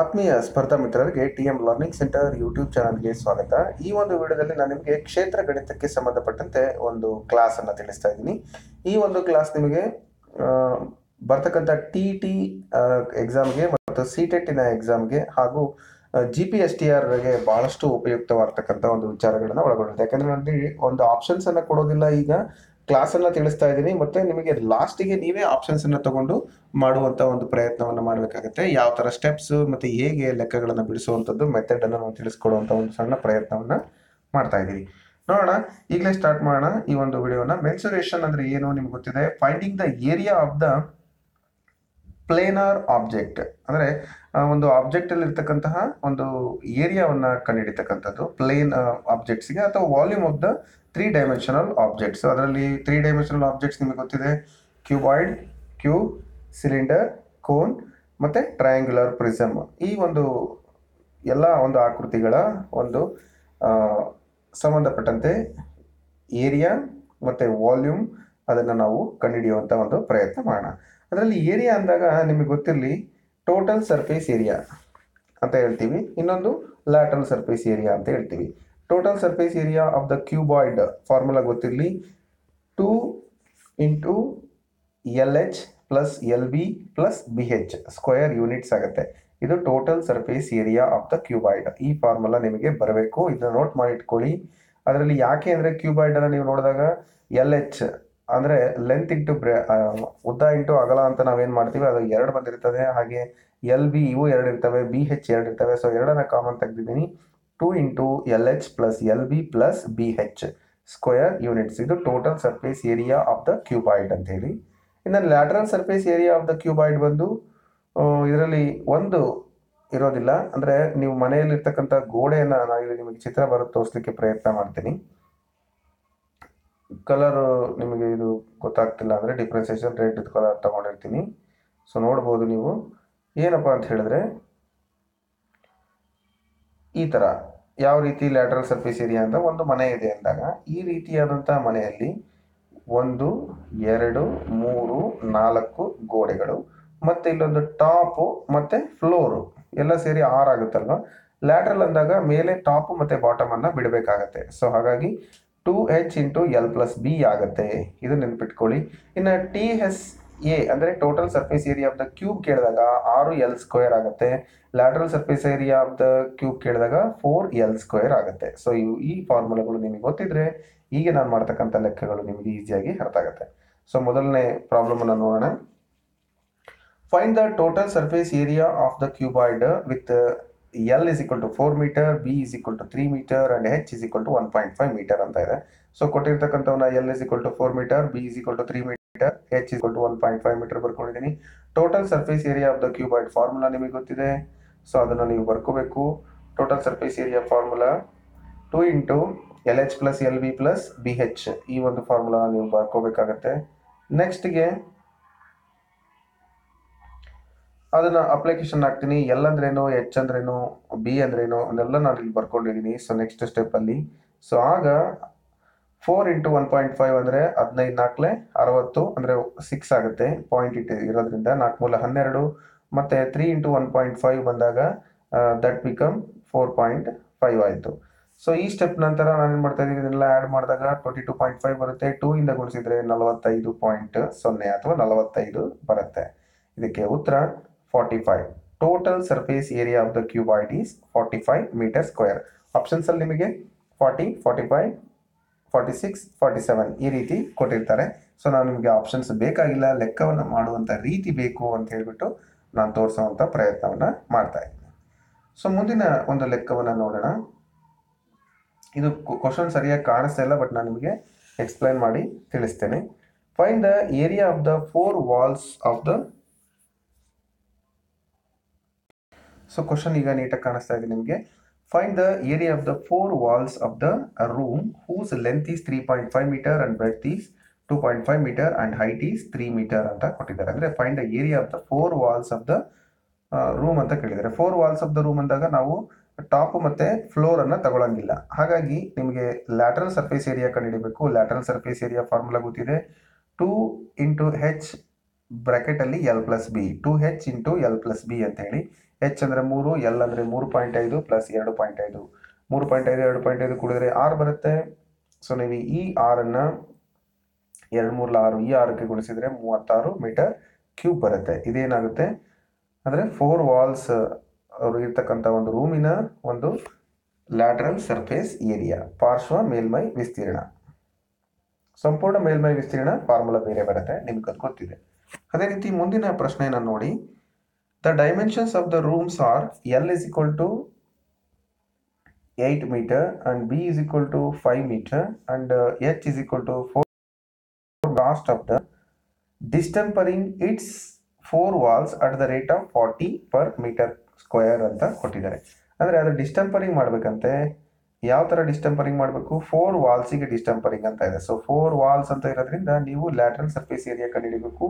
ಆತ್ಮೀಯ ಸ್ಪರ್ಧಾ ಮಿತ್ರರಿಗೆ T M learning centre YouTube ಚಾನಲ್ಗೆ ಸ್ವಾಗತ ಈ ಒಂದು ವಿಡಿಯೋದಲ್ಲಿ ನಾನು ನಿಮಗೆ ಕ್ಷೇತ್ರ ಗಣಿತಕ್ಕೆ ಸಂಬಂಧಪಟ್ಟಂತೆ ಒಂದು ಕ್ಲಾಸ್ ಅನ್ನು ತಿಳಿಸ್ತಾ ಇದ್ದೀನಿ ಈ ಒಂದು ಕ್ಲಾಸ್ ನಿಮಗೆ ಬರ್ತಕ್ಕಂಥ ಟಿ ಟಿ ಎಕ್ಸಾಮ್ಗೆ ಮತ್ತು ಸಿ ಟೆಟ್ಟಿನ ಎಕ್ಸಾಮ್ಗೆ ಹಾಗೂ ಜಿ ಪಿ ಎಸ್ ಟಿ ಆರ್ಗೆ ಬಹಳಷ್ಟು ಉಪಯುಕ್ತವಾಗ್ತಕ್ಕಂಥ ಒಂದು ವಿಚಾರಗಳನ್ನು ಒಳಗೊಂಡಿದೆ ಯಾಕಂದ್ರೆ ನಾನು ಒಂದು ಆಪ್ಷನ್ಸ್ ಅನ್ನು ಕೊಡೋದಿಲ್ಲ ಈಗ ಕ್ಲಾಸನ್ನು ತಿಳಿಸ್ತಾ ಇದ್ದೀನಿ ಮತ್ತು ನಿಮಗೆ ಲಾಸ್ಟಿಗೆ ನೀವೇ ಆಪ್ಷನ್ಸನ್ನು ತಗೊಂಡು ಮಾಡುವಂಥ ಒಂದು ಪ್ರಯತ್ನವನ್ನು ಮಾಡಬೇಕಾಗುತ್ತೆ ಯಾವ ಥರ ಸ್ಟೆಪ್ಸು ಮತ್ತು ಹೇಗೆ ಲೆಕ್ಕಗಳನ್ನು ಬಿಡಿಸುವಂಥದ್ದು ಮೆಥಡನ್ನು ನಾವು ತಿಳಿಸ್ಕೊಡುವಂಥ ಒಂದು ಸಣ್ಣ ಪ್ರಯತ್ನವನ್ನು ಮಾಡ್ತಾ ಇದ್ದೀವಿ ನೋಡೋಣ ಈಗಲೇ ಸ್ಟಾರ್ಟ್ ಮಾಡೋಣ ಈ ಒಂದು ವಿಡಿಯೋನ ಮೆನ್ಸುರೇಷನ್ ಅಂದರೆ ಏನು ನಿಮ್ಗೆ ಗೊತ್ತಿದೆ finding the area of the planar object ಅಂದರೆ ಒಂದು ಅಲ್ಲಿ ಇರ್ತಕ್ಕಂತಹ ಒಂದು ಏರಿಯಾವನ್ನು ಕಂಡುಹಿಡಿತಕ್ಕಂಥದ್ದು ಪ್ಲೇನ್ ಗೆ ಅಥವಾ volume of the three dimensional objects ಅದರಲ್ಲಿ ತ್ರೀ ಡೈಮೆನ್ಷನಲ್ ಆಬ್ಜೆಕ್ಟ್ಸ್ ನಿಮಗೆ ಗೊತ್ತಿದೆ ಕ್ಯೂಬಾಯ್ಡ್ ಕ್ಯೂ ಸಿಲಿಂಡರ್ ಕೋನ್ ಮತ್ತು ಟ್ರಯಾಂಗ್ಯುಲರ್ ಪ್ರಿಸಮ್ ಈ ಒಂದು ಎಲ್ಲ ಒಂದು ಆಕೃತಿಗಳ ಒಂದು ಸಂಬಂಧಪಟ್ಟಂತೆ ಏರಿಯಾ ಮತ್ತು ವಾಲ್ಯೂಮ್ ಅದನ್ನು ನಾವು ಕಂಡುಹಿಡಿಯುವಂಥ ಒಂದು ಪ್ರಯತ್ನ ಮಾಡೋಣ ಅದರಲ್ಲಿ ಏರಿಯಾ ಅಂದಾಗ ನಿಮಗೆ ಗೊತ್ತಿರಲಿ ಟೋಟಲ್ ಸರ್ಫೇಸ್ ಏರಿಯಾ ಅಂತ ಹೇಳ್ತೀವಿ ಇನ್ನೊಂದು ಲ್ಯಾಟ್ರಲ್ ಸರ್ಫೇಸ್ ಏರಿಯಾ ಅಂತ ಹೇಳ್ತೀವಿ total surface area of the cuboid formula ಗೊತ್ತಿರಲಿ two into L H plus L B plus B H square units ಆಗುತ್ತೆ ಇದು total surface area of the cuboid ಈ formula ನಿಮಗೆ ಬರಬೇಕು ಇದನ್ನ ನೋಟ್ ಮಾಡಿ ಇಟ್ಕೊಳ್ಳಿ ಅದರಲ್ಲಿ ಯಾಕೆ ಅಂದರೆ ಕ್ಯೂಬಾಯ್ಡನ್ನು ನೀವು ನೋಡಿದಾಗ ಎಲ್ ಎಚ್ ಅಂದರೆ ಲೆಂತ್ ಇಂಟು ಬ್ರೆ ಉದ್ದ ಇಂಟು ಅಗಲ ಅಂತ ನಾವೇನು ಮಾಡ್ತೀವಿ ಅದು ಎರಡು ಬಂದಿರ್ತದೆ ಹಾಗೆ ಎಲ್ ಬಿ ಇವು ಎರಡು ಇರ್ತವೆ ಬಿ ಹೆಚ್ ಎರಡು ಇರ್ತವೆ ಸೊ ಎರಡನ್ನ ಕಾಮನ್ ತೆಗೆದಿದ್ದೀನಿ two into L H plus L B plus B H square units ಇದು total surface area of the cuboid ಅಂತ ಹೇಳಿ ಇನ್ನು lateral surface area of the cuboid ಬಂದು ಇದರಲ್ಲಿ ಒಂದು ಇರೋದಿಲ್ಲ ಅಂದರೆ ನೀವು ಮನೆಯಲ್ಲಿರ್ತಕ್ಕಂಥ ಗೋಡೆಯನ್ನು ನಾನು ನಿಮಗೆ ಚಿತ್ರ ಬರೋದು ತೋರಿಸ್ಲಿಕ್ಕೆ ಪ್ರಯತ್ನ ಮಾಡ್ತೀನಿ ಕಲರ್ ನಿಮಗೆ ಇದು ಗೊತ್ತಾಗ್ತಿಲ್ಲ ಅಂದರೆ ಡಿಫ್ರೆನ್ಸೇಷನ್ ರೇಟ್ ಕಲರ್ ತೊಗೊಂಡಿರ್ತೀನಿ ಸೊ ನೋಡ್ಬೋದು ನೀವು ಏನಪ್ಪ ಅಂತ ಹೇಳಿದ್ರೆ ಈ ಥರ ಯಾವ ರೀತಿ ಲ್ಯಾಟ್ರಲ್ ಸರ್ಫೇಸ್ ಏರಿಯಾ ಅಂತ ಒಂದು ಮನೆ ಇದೆ ಅಂದಾಗ ಈ ರೀತಿಯಾದಂಥ ಮನೆಯಲ್ಲಿ ಒಂದು ಎರಡು ಮೂರು ನಾಲ್ಕು ಗೋಡೆಗಳು ಮತ್ತು ಇಲ್ಲೊಂದು ಟಾಪು ಮತ್ತು ಫ್ಲೋರು ಎಲ್ಲ ಸೇರಿ ಆರು ಆಗುತ್ತಲ್ವ ಲ್ಯಾಟ್ರಲ್ ಅಂದಾಗ ಮೇಲೆ ಟಾಪು ಮತ್ತು ಬಾಟಮನ್ನು ಬಿಡಬೇಕಾಗತ್ತೆ ಸೊ ಹಾಗಾಗಿ two H into L plus B ಆಗುತ್ತೆ ಇದು ನೆನ್ಪಿಟ್ಕೊಳ್ಳಿ ಇನ್ನು ಟಿ ಎಸ್ ಎ ಅಂದರೆ total surface area of the cube ಕೇಳಿದಾಗ ಆರು ಎಲ್ ಸ್ಕ್ವೇರ್ ಆಗುತ್ತೆ lateral surface area of the cube ಕೇಳಿದಾಗ ಫೋರ್ ಎಲ್ ಸ್ಕ್ವೇರ್ ಆಗುತ್ತೆ ಸೊ ಇವು ಈ ಫಾರ್ಮುಲಾಗಳು ನಿಮಗೆ ಗೊತ್ತಿದ್ರೆ ಈಗ ನಾನು ಮಾಡ್ತಕ್ಕಂಥ ಲೆಕ್ಕಗಳು ನಿಮಗೆ ಈಸಿಯಾಗಿ ಅರ್ಥ ಆಗುತ್ತೆ ಸೊ ಮೊದಲನೇ ಪ್ರಾಬ್ಲಮನ್ನು ನೋಡೋಣ find the total surface area of the cuboid with L is equal to four metre B is equal to three metre and H is equal to one point five metre ಅಂತ ಇದೆ so ಕೊಟ್ಟಿರ್ತಕ್ಕಂಥವನ್ನ L is equal to four metre B is equal to three metre H is to one point five metre ಬರ್ಕೊಂಡಿದ್ದೀನಿ total surface area of the cuboid formula ನಿಮಗೆ ಗೊತ್ತಿದೆ so ಅದನ್ನು ನೀವು ಬರ್ಕೋಬೇಕು total surface area formula two into L H plus L B plus B H ಈ ಒಂದು formula ನೀವು ಬರ್ಕೋಬೇಕಾಗತ್ತೆ ನೆಕ್ಸ್ಟ್ಗೆ ಅದನ್ನ application ಹಾಕ್ತೀನಿ ಎಲ್ ಅಂದ್ರೇನು ಎಚ್ ಅಂದ್ರೇನು ಬಿ ಅಂದ್ರೇನು ಅದೆಲ್ಲ ನಾನು ಇಲ್ಲಿ ಬರ್ಕೊಂಡಿದ್ದೀನಿ ಸೊ ನೆಕ್ಸ್ಟ್ ಸ್ಟೆಪ್ ಅಲ್ಲಿ ಸೊ ಆಗ four into one point five ಅಂದ್ರೆ ಹದಿನೈದು ನಾಲ್ಕಲೆ ಅರವತ್ತು ಅಂದ್ರೆ ಸಿಕ್ಸ್ ಆಗುತ್ತೆ ಪಾಯಿಂಟ್ ಇಟ್ ಇರೋದ್ರಿಂದ ನಾಲ್ಕು ಮೂಲ ಹನ್ನೆರಡು ಮತ್ತೆ three into one point five ಬಂದಾಗ that become four point five ಆಯಿತು ಸೊ ಈ ಸ್ಟೆಪ್ ನಂತರ ನಾನು ಏನು ಮಾಡ್ತಾ ಇದ್ದೀನಿ ಇದನ್ನೆಲ್ಲ ಆ್ಯಡ್ ಮಾಡಿದಾಗ ಟ್ವೆಂಟಿ ಟು ಪಾಯಿಂಟ್ ಫೈವ್ ಬರುತ್ತೆ ಟೂ ಇಂದ ಗುಣಿಸಿದ್ರೆ ನಲವತ್ತೈದು ಪಾಯಿಂಟ್ ಸೊನ್ನೆ ಅಥವಾ ನಲವತ್ತೈದು ಬರುತ್ತೆ ಇದಕ್ಕೆ ಉತ್ತರ five total surface area of the cuboid is forty five metre square ಆಪ್ಷನ್ಸಲ್ಲಿ ನಿಮಗೆ forty forty five forty six forty seven ಈ ರೀತಿ ಕೊಟ್ಟಿರ್ತಾರೆ ಸೊ ನಾನು ನಿಮಗೆ ಆಪ್ಷನ್ಸ್ ಬೇಕಾಗಿಲ್ಲ ಲೆಕ್ಕವನ್ನು ಮಾಡುವಂಥ ರೀತಿ ಬೇಕು ಅಂತ ಹೇಳಿಬಿಟ್ಟು ನಾನು ತೋರಿಸೋವಂಥ ಪ್ರಯತ್ನವನ್ನು ಮಾಡ್ತಾ ಇದ್ದೀನಿ ಸೊ ಮುಂದಿನ ಒಂದು ಲೆಕ್ಕವನ್ನು ನೋಡೋಣ ಇದು ಕ್ವಶನ್ ಸರಿಯಾಗಿ ಕಾಣಿಸ್ತಾ ಇಲ್ಲ ಬಟ್ ನಾನು ನಿಮಗೆ ಎಕ್ಸ್ಪ್ಲೈನ್ ಮಾಡಿ ತಿಳಿಸ್ತೇನೆ find the area of the four walls of the so question ಈಗ ನೀಟಾಗಿ ಕಾಣಿಸ್ತಾ ಇದೆ ನಿಮಗೆ find the area of the four walls of the room whose length is three point five metre and breadth is two point five metre and height is three metre ಅಂತ ಕೊಟ್ಟಿದ್ದಾರೆ ಅಂದರೆ find the area of the four walls of the room ಅಂತ ಕೇಳಿದ್ದಾರೆ four walls of the room ಅಂದಾಗ ನಾವು top ಮತ್ತು ಫ್ಲೋರನ್ನು ತಗೊಳ್ಳಂಗಿಲ್ಲ ಹಾಗಾಗಿ ನಿಮಗೆ ಲ್ಯಾಟ್ರಲ್ ಸರ್ಫೇಸ್ ಏರಿಯಾ ಕಂಡುಹಿಡಬೇಕು ಲ್ಯಾಟ್ರಲ್ ಸರ್ಫೇಸ್ ಏರಿಯಾ ಫಾರ್ಮುಲಾ ಗೊತ್ತಿದೆ ಟೂ ಇಂಟು ಹೆಚ್ ಅಲ್ಲಿ L plus B two H into L plus B ಅಂತ ಹೇಳಿ ಹೆಚ್ ಅಂದರೆ ಮೂರು ಎಲ್ ಅಂದರೆ ಮೂರು ಪಾಯಿಂಟ್ ಐದು ಪ್ಲಸ್ ಎರಡು ಪಾಯಿಂಟ್ ಐದು ಮೂರು ಪಾಯಿಂಟ್ ಐದು ಎರಡು ಪಾಯಿಂಟ್ ಐದು ಕೂಡಿದ್ರೆ ಆರು ಬರುತ್ತೆ ಸೊ ನೀವು ಈ ಆರನ್ನು ಎರಡು ಮೂರಲ ಆರು ಈ ಆರಕ್ಕೆ ಗುಣಿಸಿದರೆ ಮೂವತ್ತಾರು ಮೀಟರ್ ಕ್ಯೂಬ್ ಬರುತ್ತೆ ಇದೇನಾಗುತ್ತೆ ಅಂದರೆ ಫೋರ್ ವಾಲ್ಸ್ ಅವರು ಇರ್ತಕ್ಕಂಥ ಒಂದು ರೂಮಿನ ಒಂದು ಲ್ಯಾಟ್ರಲ್ ಸರ್ಫೇಸ್ ಏರಿಯಾ ಪಾರ್ಶ್ವ ಮೇಲ್ಮೈ ವಿಸ್ತೀರ್ಣ ಸಂಪೂರ್ಣ ಮೇಲ್ಮೈ ವಿಸ್ತೀರ್ಣ ಫಾರ್ಮುಲಾ ಬೇರೆ ಬರುತ್ತೆ ನಿಮ್ಗೆ ಅದು ಗೊತ್ತಿದೆ ಅದೇ ರೀತಿ ಮುಂದಿನ ಪ್ರಶ್ನೆಯನ್ನು ನೋಡಿ The dimensions of the rooms are L is equal to 8 meter and B is equal to 5 meter and uh, H is equal to 4 cost of the distempering its four walls at the rate of 40 per meter square ಅಂತ ಕೊಟ್ಟಿದ್ದಾರೆ ಅಂದರೆ ಅದು ಡಿಸ್ಟಂಪರಿಂಗ್ ಮಾಡಬೇಕಂತೆ ಯಾವ ಥರ ಡಿಸ್ಟಂಪರಿಂಗ್ ಮಾಡಬೇಕು four ವಾಲ್ಸಿಗೆ ಡಿಸ್ಟಂಪರಿಂಗ್ ಅಂತ ಇದೆ so four walls ಅಂತ ಇರೋದ್ರಿಂದ ನೀವು ಲ್ಯಾಟ್ರಲ್ ಸರ್ಫೇಸ್ ಏರಿಯಾ ಕಂಡುಹಿಡಬೇಕು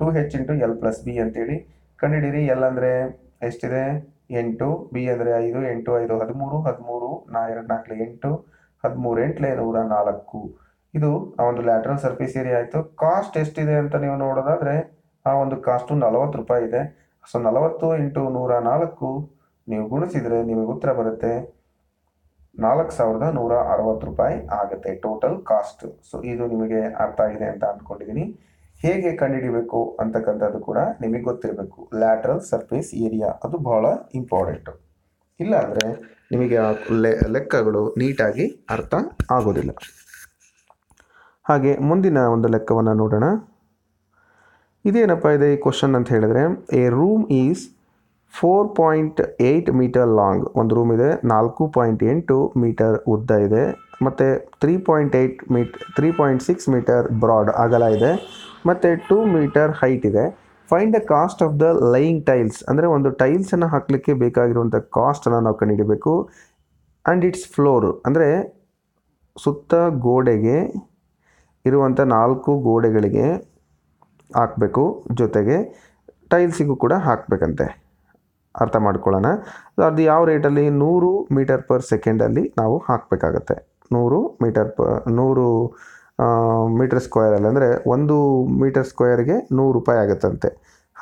two H into L plus B ಅಂತೇಳಿ ಕಂಡುಹಿಡೀರಿ ಎಲ್ ಅಂದರೆ ಎಷ್ಟಿದೆ ಎಂಟು ಬಿ ಅಂದರೆ ಐದು ಎಂಟು ಐದು ಹದಿಮೂರು ಹದಿಮೂರು ನಾ ಎರಡು ನಾಲ್ಕು ಎಂಟು ಹದಿಮೂರು ಎಂಟ್ಲೆ ನೂರ ನಾಲ್ಕು ಇದು ಆ ಒಂದು ಲ್ಯಾಟ್ರಲ್ ಸರ್ಫೀಸ್ ಏರಿಯಾ ಆಯಿತು ಕಾಸ್ಟ್ ಎಷ್ಟಿದೆ ಅಂತ ನೀವು ನೋಡೋದಾದರೆ ಆ ಒಂದು ಕಾಸ್ಟು ನಲವತ್ತು ರೂಪಾಯಿ ಇದೆ ಸೊ ನಲವತ್ತು ಇಂಟು ನೂರ ನಾಲ್ಕು ನೀವು ಗುಣಿಸಿದರೆ ನಿಮಗೆ ಉತ್ತರ ಬರುತ್ತೆ ನಾಲ್ಕು ಸಾವಿರದ ನೂರ ಅರವತ್ತು ರೂಪಾಯಿ ಆಗುತ್ತೆ ಟೋಟಲ್ ಕಾಸ್ಟ್ ಸೊ ಇದು ನಿಮಗೆ ಅರ್ಥ ಆಗಿದೆ ಅಂತ ಅಂದ್ಕೊಂಡಿದ್ದೀನಿ ಹೇಗೆ ಕಂಡುಹಿಡಿಬೇಕು ಅಂತಕ್ಕಂಥದ್ದು ಕೂಡ ನಿಮಗೆ ಗೊತ್ತಿರಬೇಕು ಲ್ಯಾಟ್ರಲ್ ಸರ್ಫೇಸ್ ಏರಿಯಾ ಅದು ಬಹಳ ಇಂಪಾರ್ಟೆಂಟು ಇಲ್ಲಾಂದರೆ ನಿಮಗೆ ಆ ಲೆಕ್ಕಗಳು ನೀಟಾಗಿ ಅರ್ಥ ಆಗೋದಿಲ್ಲ ಹಾಗೆ ಮುಂದಿನ ಒಂದು ಲೆಕ್ಕವನ್ನು ನೋಡೋಣ ಇದೇನಪ್ಪ ಇದೆ ಈ ಕ್ವಶನ್ ಅಂತ ಹೇಳಿದ್ರೆ a room is four point eight metre long ಒಂದು ರೂಮ್ ಇದೆ ನಾಲ್ಕು ಪಾಯಿಂಟ್ ಎಂಟು ಮೀಟರ್ ಉದ್ದ ಇದೆ ಮತ್ತು three point eight metre three point six metre broad ಆಗಲ್ಲ ಇದೆ ಮತ್ತು ಟೂ ಮೀಟರ್ ಹೈಟ್ ಇದೆ find the cost of the laying tiles ಅಂದರೆ ಒಂದು ಟೈಲ್ಸನ್ನು ಹಾಕಲಿಕ್ಕೆ ಬೇಕಾಗಿರುವಂಥ ಕಾಸ್ಟನ್ನು ನಾವು ಕಂಡುಹಿಡಬೇಕು ಆ್ಯಂಡ್ ಇಟ್ಸ್ ಫ್ಲೋರ್ ಅಂದರೆ ಸುತ್ತ ಗೋಡೆಗೆ ಇರುವಂಥ ನಾಲ್ಕು ಗೋಡೆಗಳಿಗೆ ಹಾಕಬೇಕು ಜೊತೆಗೆ ಟೈಲ್ಸಿಗೂ ಕೂಡ ಹಾಕಬೇಕಂತೆ ಅರ್ಥ ಮಾಡ್ಕೊಳ್ಳೋಣ ಅದು ಯಾವ ರೇಟಲ್ಲಿ ನೂರು ಮೀಟರ್ ಪರ್ ಸೆಕೆಂಡಲ್ಲಿ ನಾವು ಹಾಕಬೇಕಾಗತ್ತೆ ನೂರು ಮೀಟರ್ ಪ ನೂರು ಮೀಟರ್ ಸ್ಕ್ವೇರಲ್ಲಿ ಅಂದರೆ ಒಂದು ಮೀಟರ್ ಸ್ಕ್ವೇರ್ಗೆ ನೂರು ರೂಪಾಯಿ ಆಗುತ್ತಂತೆ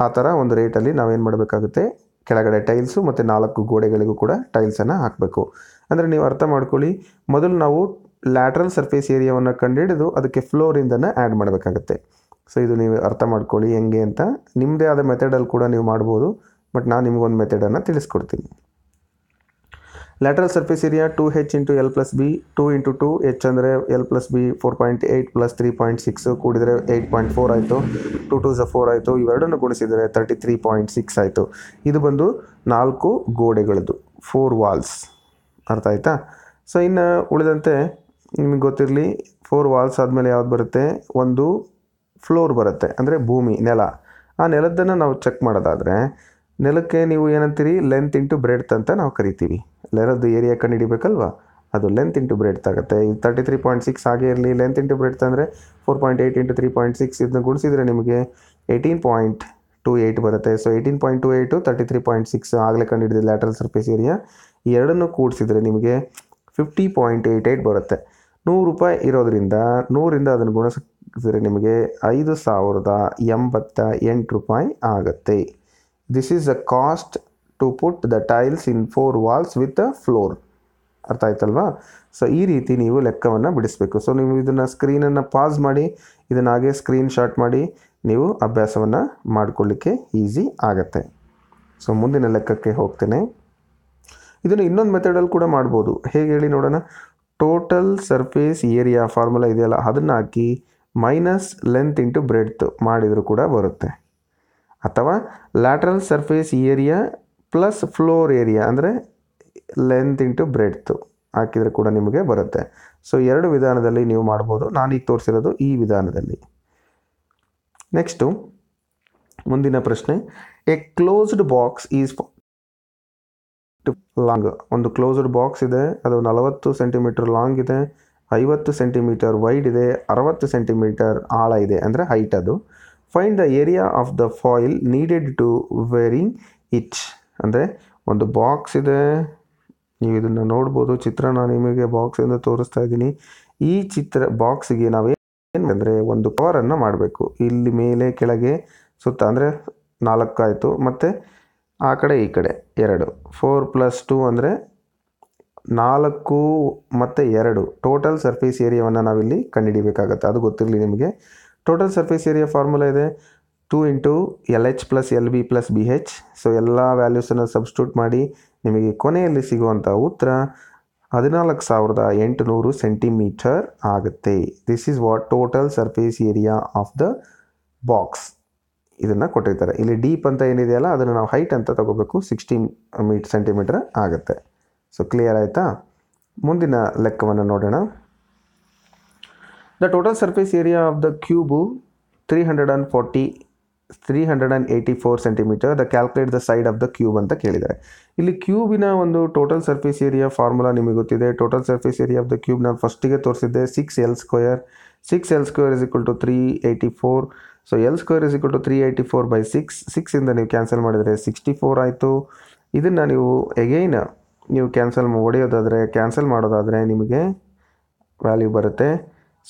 ಆ ಥರ ಒಂದು ರೇಟಲ್ಲಿ ನಾವೇನು ಮಾಡಬೇಕಾಗುತ್ತೆ ಕೆಳಗಡೆ ಟೈಲ್ಸು ಮತ್ತು ನಾಲ್ಕು ಗೋಡೆಗಳಿಗೂ ಕೂಡ ಟೈಲ್ಸನ್ನು ಹಾಕಬೇಕು ಅಂದರೆ ನೀವು ಅರ್ಥ ಮಾಡ್ಕೊಳ್ಳಿ ಮೊದಲು ನಾವು ಲ್ಯಾಟ್ರಲ್ ಸರ್ಫೇಸ್ ಏರಿಯಾವನ್ನು ಕಂಡುಹಿಡಿದು ಅದಕ್ಕೆ ಫ್ಲೋರಿಂದನ್ನು ಆ್ಯಡ್ ಮಾಡಬೇಕಾಗುತ್ತೆ ಸೊ ಇದು ನೀವು ಅರ್ಥ ಮಾಡ್ಕೊಳ್ಳಿ ಹೆಂಗೆ ಅಂತ ನಿಮ್ಮದೇ ಆದ ಮೆಥಡಲ್ಲಿ ಕೂಡ ನೀವು ಮಾಡ್ಬೋದು ಬಟ್ ನಾನು ನಿಮಗೊಂದು ಮೆಥಡನ್ನು ತಿಳಿಸ್ಕೊಡ್ತೀನಿ lateral surface area two H into L plus B two into two H ಅಂದರೆ L plus B four point eight plus three point six ಕೂಡಿದರೆ ಏಯ್ಟ್ ಪಾಯಿಂಟ್ ಫೋರ್ ಆಯಿತು ಟು ಟು ಝ ಫೋರ್ ಆಯಿತು ಇವೆರಡನ್ನು ಗುಣಿಸಿದರೆ ತರ್ಟಿ ತ್ರೀ ಪಾಯಿಂಟ್ ಸಿಕ್ಸ್ ಆಯಿತು ಇದು ಬಂದು ನಾಲ್ಕು ಗೋಡೆಗಳದ್ದು ಫೋರ್ ವಾಲ್ಸ್ ಅರ್ಥ ಆಯಿತಾ ಸೊ ಇನ್ನು ಉಳಿದಂತೆ ನಿಮಗೆ ಗೊತ್ತಿರಲಿ ಫೋರ್ ವಾಲ್ಸ್ ಆದಮೇಲೆ ಯಾವ್ದು ಬರುತ್ತೆ ಒಂದು ಫ್ಲೋರ್ ಬರುತ್ತೆ ಅಂದರೆ ಭೂಮಿ ನೆಲ ಆ ನೆಲದ್ದನ್ನು ನಾವು ಚೆಕ್ ಮಾಡೋದಾದರೆ ನೆಲಕ್ಕೆ ನೀವು ಏನಂತೀರಿ ಲೆಂತ್ ಇಂಟು ಬ್ರೆಡ್ತ್ ಅಂತ ನಾವು ಕರಿತೀವಿ ಲೆರದ್ದು ಏರಿಯಾ ಕಂಡು ಹಿಡಿಬೇಕಲ್ವಾ ಅದು ಲೆಂತ್ ಇಂಟು ಬ್ರೆಡ್ತ್ ಆಗುತ್ತೆ ಇದು ತರ್ಟಿ ತ್ರೀ ಪಾಯಿಂಟ್ ಸಿಕ್ಸ್ ಹಾಗೆ ಇರಲಿ ಲೆಂತ್ ಇಂಟು ಬ್ರೆಡ್ ಅಂದರೆ four point eight into three point six ಇದನ್ನ ಗುಣಿಸಿದರೆ ನಿಮಗೆ ಏಯ್ಟೀನ್ ಪಾಯಿಂಟ್ ಟು ಏಯ್ಟ್ ಬರುತ್ತೆ so eighteen point two eight thirty three point six ಆಗಲೇ ಕಂಡು ಹಿಡಿದಿದೆ ಲ್ಯಾಟ್ರಲ್ ಸರ್ಫೇಸ್ ಏರಿಯಾ ಎರಡನ್ನು ಕೂಡಿಸಿದರೆ ನಿಮಗೆ ಫಿಫ್ಟಿ ಪಾಯಿಂಟ್ ಏಯ್ಟ್ ಏಯ್ಟ್ ಬರುತ್ತೆ ನೂರು ರೂಪಾಯಿ ಇರೋದರಿಂದ ನೂರಿಂದ ಅದನ್ನು ಗುಣಿಸಿದರೆ ನಿಮಗೆ ಐದು ಸಾವಿರದ ಎಂಬತ್ತ ಎಂಟು ರೂಪಾಯಿ ಆಗುತ್ತೆ this is a cost to put the tiles in four walls with a floor ಅರ್ಥ ಆಯ್ತಲ್ವಾ ಸೊ ಈ ರೀತಿ ನೀವು ಲೆಕ್ಕವನ್ನು ಬಿಡಿಸಬೇಕು ಸೊ ನೀವು ಇದನ್ನು ಸ್ಕ್ರೀನನ್ನು ಪಾಸ್ ಮಾಡಿ ಇದನ್ನ ಹಾಗೆ ಸ್ಕ್ರೀನ್ ಶಾಟ್ ಮಾಡಿ ನೀವು ಅಭ್ಯಾಸವನ್ನು ಮಾಡಿಕೊಳ್ಳಿಕ್ಕೆ ಈಸಿ ಆಗತ್ತೆ ಸೊ ಮುಂದಿನ ಲೆಕ್ಕಕ್ಕೆ ಹೋಗ್ತೇನೆ ಇದನ್ನು ಇನ್ನೊಂದು ಮೆಥಡಲ್ಲಿ ಕೂಡ ಮಾಡ್ಬೋದು ಹೇಗೆ ಹೇಳಿ ನೋಡೋಣ ಟೋಟಲ್ ಸರ್ಫೇಸ್ ಏರಿಯಾ ಫಾರ್ಮುಲಾ ಇದೆಯಲ್ಲ ಅದನ್ನು ಹಾಕಿ ಮೈನಸ್ ಲೆಂತ್ ಇಂಟು ಬ್ರೆಡ್ತ್ ಮಾಡಿದರೂ ಕೂಡ ಬರುತ್ತೆ ಅಥವಾ lateral surface area plus floor area ಅಂದರೆ ಲೆಂತ್ ಇಂಟು ಬ್ರೆಡ್ತು ಹಾಕಿದರೆ ಕೂಡ ನಿಮಗೆ ಬರುತ್ತೆ ಸೊ ಎರಡು ವಿಧಾನದಲ್ಲಿ ನೀವು ಮಾಡ್ಬೋದು ಈಗ ತೋರಿಸಿರೋದು ಈ ವಿಧಾನದಲ್ಲಿ ನೆಕ್ಸ್ಟು ಮುಂದಿನ ಪ್ರಶ್ನೆ a closed box is long ಒಂದು ಕ್ಲೋಸ್ಡ್ ಬಾಕ್ಸ್ ಇದೆ ಅದು ನಲವತ್ತು ಸೆಂಟಿಮೀಟರ್ ಲಾಂಗ್ ಇದೆ ಐವತ್ತು ಸೆಂಟಿಮೀಟರ್ ವೈಡ್ ಇದೆ ಅರವತ್ತು ಸೆಂಟಿಮೀಟರ್ ಆಳ ಇದೆ ಅಂದರೆ ಹೈಟ್ ಅದು find the area of the foil needed to wearing each ಅಂದರೆ ಒಂದು ಬಾಕ್ಸ್ ಇದೆ ನೀವು ಇದನ್ನು ನೋಡ್ಬೋದು ಚಿತ್ರ ನಾನು ನಿಮಗೆ ಬಾಕ್ಸಿಂದ ತೋರಿಸ್ತಾ ಇದ್ದೀನಿ ಈ ಚಿತ್ರ ಬಾಕ್ಸಿಗೆ ಏನು ಅಂದರೆ ಒಂದು ಕವರನ್ನು ಮಾಡಬೇಕು ಇಲ್ಲಿ ಮೇಲೆ ಕೆಳಗೆ ಸುತ್ತ ಅಂದರೆ ನಾಲ್ಕು ಆಯಿತು ಮತ್ತು ಆ ಕಡೆ ಈ ಕಡೆ ಎರಡು ಫೋರ್ ಪ್ಲಸ್ ಟು ಅಂದರೆ ನಾಲ್ಕು ಮತ್ತು ಎರಡು ಟೋಟಲ್ ಸರ್ಫೇಸ್ ಏರಿಯಾವನ್ನು ನಾವಿಲ್ಲಿ ಕಂಡುಹಿಡಿಬೇಕಾಗತ್ತೆ ಅದು ಗೊತ್ತಿರಲಿ ನಿಮಗೆ ಟೋಟಲ್ ಸರ್ಫೇಸ್ ಏರಿಯಾ ಫಾರ್ಮುಲಾ ಇದೆ two into L H plus L B plus B H so ಎಲ್ಲ ವ್ಯಾಲ್ಯೂಸನ್ನು ಸಬ್ಸ್ಟ್ಯೂಟ್ ಮಾಡಿ ನಿಮಗೆ ಕೊನೆಯಲ್ಲಿ ಸಿಗುವಂಥ ಉತ್ತರ ಹದಿನಾಲ್ಕು ಸಾವಿರದ ಎಂಟುನೂರು ಸೆಂಟಿಮೀಟರ್ ಆಗುತ್ತೆ this is what total surface area of the box ಇದನ್ನು ಕೊಟ್ಟಿರ್ತಾರೆ ಇಲ್ಲಿ ಡೀಪ್ ಅಂತ ಏನಿದೆಯಲ್ಲ ಅದನ್ನು ನಾವು ಹೈಟ್ ಅಂತ ತಗೋಬೇಕು ಸಿಕ್ಸ್ಟೀನ್ ಮೀಟ್ ಸೆಂಟಿಮೀಟರ್ ಆಗುತ್ತೆ ಸೊ ಕ್ಲಿಯರ್ ಆಯಿತಾ ಮುಂದಿನ ಲೆಕ್ಕವನ್ನು ನೋಡೋಣ the total area of the cube three hundred and forty three hundred and eighty four centimetre the calculate the side of the cube ಅಂತ ಕೇಳಿದ್ದಾರೆ ಇಲ್ಲಿ ಕ್ಯೂಬಿನ ಒಂದು ಟೋಟಲ್ ಸರ್ಫೇಸ್ ಏರಿಯಾ ಫಾರ್ಮುಲಾ ನಿಮಗೆ ಗೊತ್ತಿದೆ total surface area of the cube ನಾನು ಫಸ್ಟಿಗೆ ತೋರಿಸಿದ್ದೆ six L square six L square is equal to three eighty four so L square is equal to three eighty four by six ಸಿಕ್ಸಿಂದ ನೀವು cancel ಮಾಡಿದರೆ sixty four ಆಯಿತು ಇದನ್ನು ನೀವು again ನೀವು ಕ್ಯಾನ್ಸಲ್ ಹೊಡೆಯೋದಾದರೆ ಕ್ಯಾನ್ಸಲ್ ಮಾಡೋದಾದರೆ ನಿಮಗೆ ವ್ಯಾಲ್ಯೂ ಬರುತ್ತೆ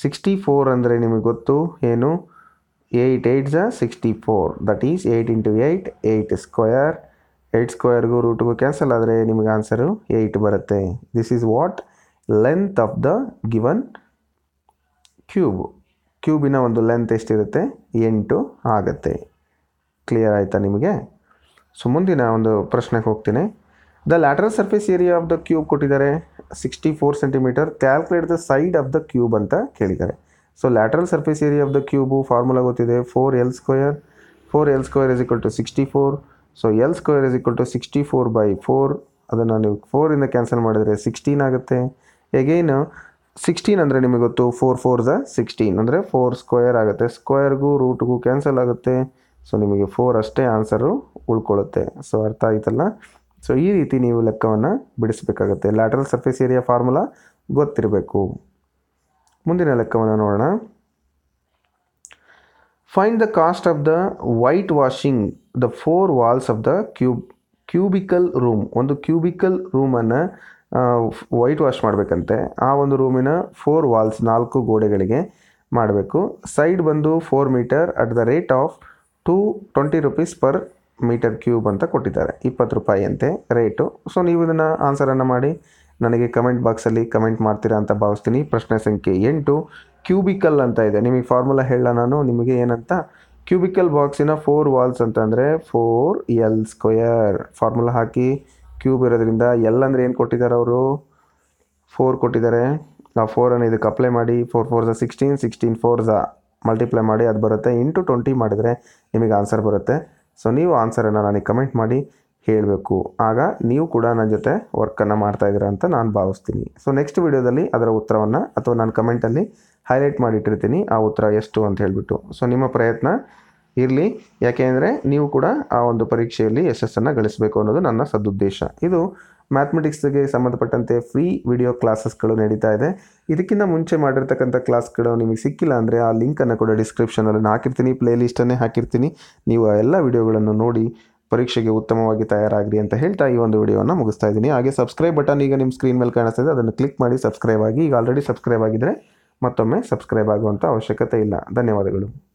ಸಿಕ್ಸ್ಟಿ ಫೋರ್ ಅಂದರೆ ನಿಮಗೆ ಗೊತ್ತು ಏನು eight eight is sixty four that is eight into eight eight square eight ಸ್ಕ್ವಯರ್ಗೂ ರೂಟ್ಗೂ ಕ್ಯಾನ್ಸಲ್ ಆದರೆ ನಿಮಗೆ ಆನ್ಸರು ಏಯ್ಟ್ ಬರುತ್ತೆ this is what length of the given cube ಕ್ಯೂಬಿನ ಒಂದು ಲೆಂತ್ ಎಷ್ಟಿರುತ್ತೆ ಎಂಟು ಆಗುತ್ತೆ ಕ್ಲಿಯರ್ ಆಯಿತಾ ನಿಮಗೆ ಸೊ ಮುಂದಿನ ಒಂದು ಪ್ರಶ್ನೆಗೆ ಹೋಗ್ತೀನಿ the lateral surface area of the cube ಕೊಟ್ಟಿದ್ದಾರೆ sixty four centimetre calculate the side of the cube ಅಂತ ಕೇಳಿದ್ದಾರೆ so lateral surface area of the cube formula ಗೊತ್ತಿದೆ four L square four L square is equal to sixty four so L square is equal to sixty four by four ಅದನ್ನು ನೀವು ಫೋರಿಂದ cancel ಮಾಡಿದರೆ sixteen ಆಗುತ್ತೆ ಎಗೈನು sixteen ಅಂದರೆ ನಿಮಗೆ ಗೊತ್ತು four four the sixteen ಅಂದರೆ four square ಆಗುತ್ತೆ ಸ್ಕ್ವಯರ್ಗೂ ರೂಟ್ಗೂ ಕ್ಯಾನ್ಸಲ್ ಆಗುತ್ತೆ ಸೊ ನಿಮಗೆ ಫೋರ್ ಅಷ್ಟೇ ಆನ್ಸರು ಉಳ್ಕೊಳ್ಳುತ್ತೆ ಸೊ ಅರ್ಥ ಆಯ್ತಲ್ಲ ಸೊ ಈ ರೀತಿ ನೀವು ಲೆಕ್ಕವನ್ನು ಬಿಡಿಸಬೇಕಾಗುತ್ತೆ ಲ್ಯಾಟ್ರಲ್ ಸರ್ಫೇಸ್ ಏರಿಯಾ ಫಾರ್ಮುಲಾ ಗೊತ್ತಿರಬೇಕು ಮುಂದಿನ ಲೆಕ್ಕವನ್ನು ನೋಡೋಣ find the cost of the white washing the four walls of the cube cubical room ಒಂದು ಕ್ಯೂಬಿಕಲ್ ರೂಮನ್ನು ವೈಟ್ ವಾಶ್ ಮಾಡಬೇಕಂತೆ ಆ ಒಂದು ರೂಮಿನ ಫೋರ್ ವಾಲ್ಸ್ ನಾಲ್ಕು ಗೋಡೆಗಳಿಗೆ ಮಾಡಬೇಕು ಸೈಡ್ ಬಂದು four metre at the rate of two twenty rupees per metre cube ಅಂತ ಕೊಟ್ಟಿದ್ದಾರೆ ಇಪ್ಪತ್ತು ರೂಪಾಯಿಯಂತೆ ರೇಟು ಸೊ ನೀವು ಇದನ್ನು ಆನ್ಸರನ್ನು ಮಾಡಿ ನನಗೆ ಕಮೆಂಟ್ ಬಾಕ್ಸಲ್ಲಿ ಕಮೆಂಟ್ ಮಾಡ್ತೀರಾ ಅಂತ ಭಾವಿಸ್ತೀನಿ ಪ್ರಶ್ನೆ ಸಂಖ್ಯೆ ಎಂಟು ಕ್ಯೂಬಿಕಲ್ ಅಂತ ಇದೆ ನಿಮಗೆ ಫಾರ್ಮುಲಾ ಹೇಳೋಣ ನಾನು ನಿಮಗೆ ಏನಂತ ಕ್ಯೂಬಿಕಲ್ ಬಾಕ್ಸಿನ ಫೋರ್ ವಾಲ್ಸ್ ಅಂತಂದರೆ ಫೋರ್ ಎಲ್ ಸ್ಕ್ವಯರ್ ಫಾರ್ಮುಲಾ ಹಾಕಿ ಕ್ಯೂಬ್ ಇರೋದ್ರಿಂದ ಎಲ್ ಅಂದರೆ ಏನು ಕೊಟ್ಟಿದ್ದಾರೆ ಅವರು ಫೋರ್ ಕೊಟ್ಟಿದ್ದಾರೆ ಆ ಫೋರನ್ನು ಇದಕ್ಕೆ ಅಪ್ಲೈ ಮಾಡಿ ಫೋರ್ ಫೋರ್ ಝಾ ಸಿಕ್ಸ್ಟೀನ್ ಸಿಕ್ಸ್ಟೀನ್ ಫೋರ್ ಝಾ ಮಲ್ಟಿಪ್ಲೈ ಮಾಡಿ ಅದು ಬರುತ್ತೆ ಇಂಟು ಟ್ವೆಂಟಿ ಮಾಡಿದರೆ ನಿಮಗೆ ಆನ್ಸರ್ ಬರುತ್ತೆ ಸೊ ನೀವು ಆನ್ಸರನ್ನು ನನಗೆ ಕಮೆಂಟ್ ಮಾಡಿ ಹೇಳಬೇಕು ಆಗ ನೀವು ಕೂಡ ನನ್ನ ಜೊತೆ ವರ್ಕನ್ನು ಇದ್ದೀರಾ ಅಂತ ನಾನು ಭಾವಿಸ್ತೀನಿ ಸೊ ನೆಕ್ಸ್ಟ್ ವಿಡಿಯೋದಲ್ಲಿ ಅದರ ಉತ್ತರವನ್ನು ಅಥವಾ ನಾನು ಕಮೆಂಟಲ್ಲಿ ಹೈಲೈಟ್ ಮಾಡಿಟ್ಟಿರ್ತೀನಿ ಆ ಉತ್ತರ ಎಷ್ಟು ಅಂತ ಹೇಳಿಬಿಟ್ಟು ಸೊ ನಿಮ್ಮ ಪ್ರಯತ್ನ ಇರಲಿ ಯಾಕೆಂದರೆ ನೀವು ಕೂಡ ಆ ಒಂದು ಪರೀಕ್ಷೆಯಲ್ಲಿ ಯಶಸ್ಸನ್ನು ಗಳಿಸಬೇಕು ಅನ್ನೋದು ನನ್ನ ಸದುದ್ದೇಶ ಇದು ಮ್ಯಾಥಮೆಟಿಕ್ಸ್ಗೆ ಸಂಬಂಧಪಟ್ಟಂತೆ ಫ್ರೀ ವಿಡಿಯೋ ಕ್ಲಾಸಸ್ಗಳು ನಡೀತಾ ಇದೆ ಇದಕ್ಕಿಂತ ಮುಂಚೆ ಮಾಡಿರ್ತಕ್ಕಂಥ ಕ್ಲಾಸ್ಗಳು ನಿಮಗೆ ಸಿಕ್ಕಿಲ್ಲ ಅಂದರೆ ಆ ಲಿಂಕನ್ನು ಕೂಡ ಡಿಸ್ಕ್ರಿಪ್ಷನಲ್ಲಿ ನಾನು ಹಾಕಿರ್ತೀನಿ ಪ್ಲೇ ಲಿಸ್ಟನ್ನೇ ಹಾಕಿರ್ತೀನಿ ನೀವು ಆ ಎಲ್ಲ ವಿಡಿಯೋಗಳನ್ನು ನೋಡಿ ಪರೀಕ್ಷೆಗೆ ಉತ್ತಮವಾಗಿ ತಯಾರಾಗಿರಿ ಅಂತ ಹೇಳ್ತಾ ಈ ಒಂದು ವಿಡಿಯೋವನ್ನು ಮುಗಿಸ್ತಾ ಇದ್ದೀನಿ ಹಾಗೆ ಸಬ್ಸ್ಕ್ರೈಬ್ ಬಟನ್ ಈಗ ನಿಮ್ಮ ಸ್ಕ್ರೀನ್ ಮೇಲೆ ಕಾಣಿಸ್ತಾ ಇದೆ ಅದನ್ನು ಕ್ಲಿಕ್ ಮಾಡಿ ಸಬ್ಸ್ಕ್ರೈಬ್ ಆಗಿ ಈಗ ಆಲ್ರೆಡಿ ಸಬ್ಸ್ಕ್ರೈಬ್ ಆಗಿದ್ದರೆ ಮತ್ತೊಮ್ಮೆ ಸಬ್ಸ್ಕ್ರೈಬ್ ಆಗುವಂಥ ಅವಶ್ಯಕತೆ ಇಲ್ಲ ಧನ್ಯವಾದಗಳು